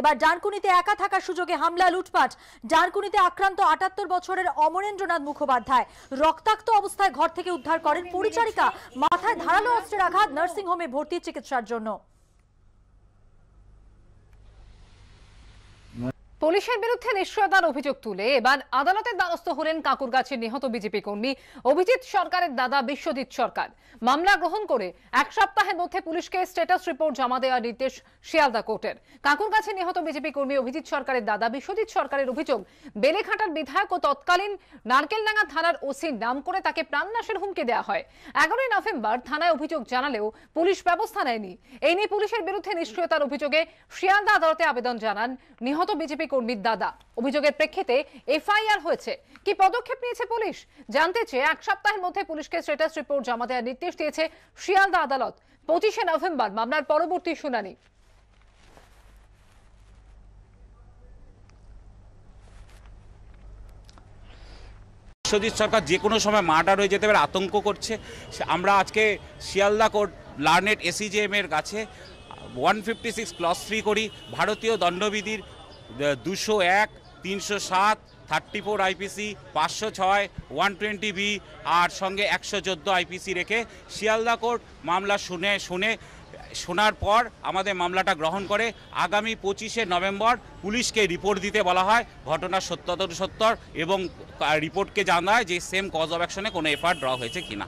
এবার ডানকুনিতে একা থাকার সুযোগে হামলা লুটপাট ডানকুনিতে আক্রান্ত আটাত্তর বছরের অমরেন্দ্রনাথ মুখোপাধ্যায় রক্তাক্ত অবস্থায় ঘর থেকে উদ্ধার করেন পরিচারিকা মাথায় ধারালো অস্ত্রের আঘাত নার্সিংহোমে ভর্তি চিকিৎসার জন্য পুলিশের বিরুদ্ধে নিশ্চয়তার অভিযোগ তুলে এবার আদালতের দ্বারস্থ হলেন কাকুরগাছের নিহত বিজেপি কর্মী অভিজিৎ সরকারের দাদা বিশ্বজিৎ সরকার মামলা গ্রহণ করে এক সপ্তাহের মধ্যে পুলিশকে স্ট্যাটাস রিপোর্ট জমা দেওয়ার নির্দেশ শিয়ালদা কোর্টের কাকুরগাছে নিহত বিজেপি কর্মী অভিজিৎ সরকারের দাদা বিশ্বজিৎ সরকারের অভিযোগ বেলেঘাটার বিধায়ক ও তৎকালীন নারকেলডাঙ্গা থানার ওসির নাম করে তাকে প্রাণনাশের হুমকি দেওয়া হয় এগারোই নভেম্বর থানায় অভিযোগ জানালেও পুলিশ ব্যবস্থা নেয়নি এই নিয়ে পুলিশের বিরুদ্ধে নিশ্চয়তার অভিযোগে শিয়ালদা আদালতে আবেদন জানান নিহত বিজেপি বিজেপি কর্মীর দাদা অভিযোগের প্রেক্ষিতে এফআইআর হয়েছে কি পদক্ষেপ নিয়েছে পুলিশ জানতে চেয়ে এক সপ্তাহের মধ্যে পুলিশকে স্টেটাস রিপোর্ট জমা দেওয়ার নির্দেশ দিয়েছে শিয়ালদা আদালত পঁচিশে নভেম্বর মামলার পরবর্তী শুনানি বিশ্বজিৎ সরকার যে কোনো সময় মার্ডার হয়ে যেতে পারে আতঙ্ক করছে আমরা আজকে শিয়ালদা কোর্ট লার্নেট এসিজিএমের কাছে one fifty six clause three করি ভারতীয় দণ্ডবিধির দুশো এক তিনশো সাত থার্টি ফোর আইপিসি পাঁচশো ছয় ওয়ান টোয়েন্টি বি আর সঙ্গে একশো চোদ্দো আইপিসি রেখে শিয়ালদা কোর্ট মামলা শুনে শুনে শোনার পর আমাদের মামলাটা গ্রহণ করে আগামী পঁচিশে নভেম্বর পুলিশকে রিপোর্ট দিতে বলা হয় ঘটনার সত্যতর সত্তর এবং রিপোর্টকে জানায় যে সেম কজ অব অ্যাকশনে কোনো এফআইআর ড্র হয়েছে কিনা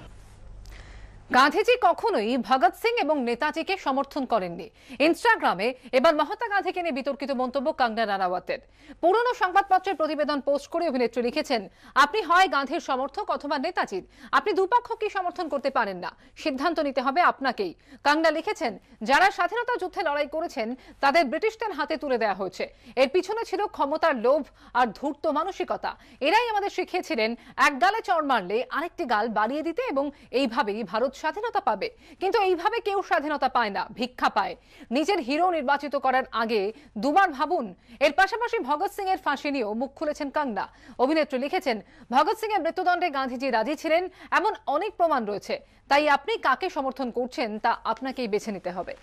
গান্ধীজি কখনোই ভগৎ সিং এবং নেতাজিকে সমর্থন করেননি ইনস্টাগ্রামে এবার মহাত্মা গান্ধীকে নিয়ে বিতর্কিত মন্তব্য কাঙ্গনা রানাওয়াতের পুরনো সংবাদপত্রের প্রতিবেদন পোস্ট করে অভিনেত্রী লিখেছেন আপনি হয় গান্ধীর সমর্থক অথবা নেতাজির আপনি দুপক্ষকেই সমর্থন করতে পারেন না সিদ্ধান্ত নিতে হবে আপনাকেই কাঙ্গনা লিখেছেন যারা স্বাধীনতা যুদ্ধে লড়াই করেছেন তাদের ব্রিটিশদের হাতে তুলে দেওয়া হয়েছে এর পিছনে ছিল ক্ষমতার লোভ আর ধূর্ত মানসিকতা এরাই আমাদের শিখিয়েছিলেন এক গালে চড় মারলে আরেকটি গাল বাড়িয়ে দিতে এবং এইভাবেই ভারত স্বাধীনতা পাবে কিন্তু এইভাবে কেউ স্বাধীনতা পায় না ভিক্ষা পায় নিজের হিরো নির্বাচিত করার আগে দুবার ভাবুন এর পাশাপাশি ভগৎ সিং এর ফাঁসি নিয়েও মুখ খুলেছেন কাঙ্গনা অভিনেত্রী লিখেছেন ভগৎ সিং এর মৃত্যুদণ্ডে গান্ধীজি রাজি ছিলেন এমন অনেক প্রমাণ রয়েছে তাই আপনি কাকে সমর্থন করছেন তা আপনাকেই বেছে নিতে হবে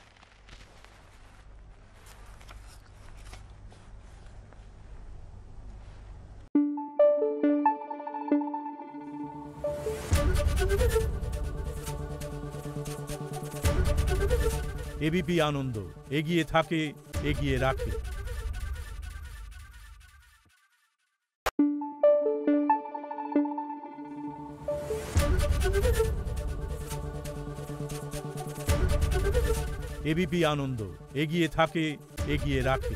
Thank you. এবিপি আনন্দ এগিয়ে থাকে এগিয়ে রাখে এবিপি আনন্দ এগিয়ে থাকে এগিয়ে রাখে